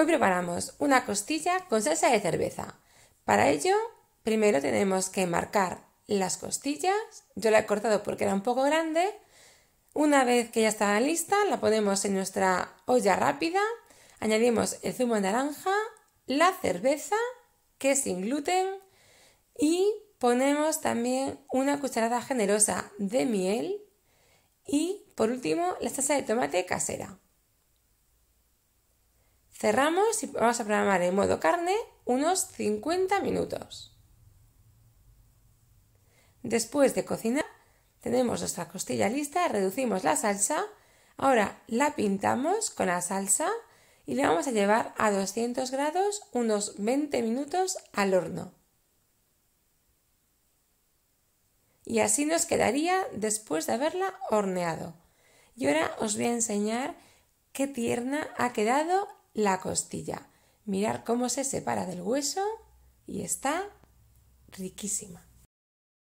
Hoy preparamos una costilla con salsa de cerveza. Para ello, primero tenemos que marcar las costillas. Yo la he cortado porque era un poco grande. Una vez que ya está lista, la ponemos en nuestra olla rápida. Añadimos el zumo de naranja, la cerveza, que es sin gluten, y ponemos también una cucharada generosa de miel y, por último, la salsa de tomate casera. Cerramos y vamos a programar en modo carne unos 50 minutos. Después de cocinar, tenemos nuestra costilla lista, reducimos la salsa, ahora la pintamos con la salsa y le vamos a llevar a 200 grados unos 20 minutos al horno. Y así nos quedaría después de haberla horneado. Y ahora os voy a enseñar qué tierna ha quedado la costilla. Mirar cómo se separa del hueso y está riquísima.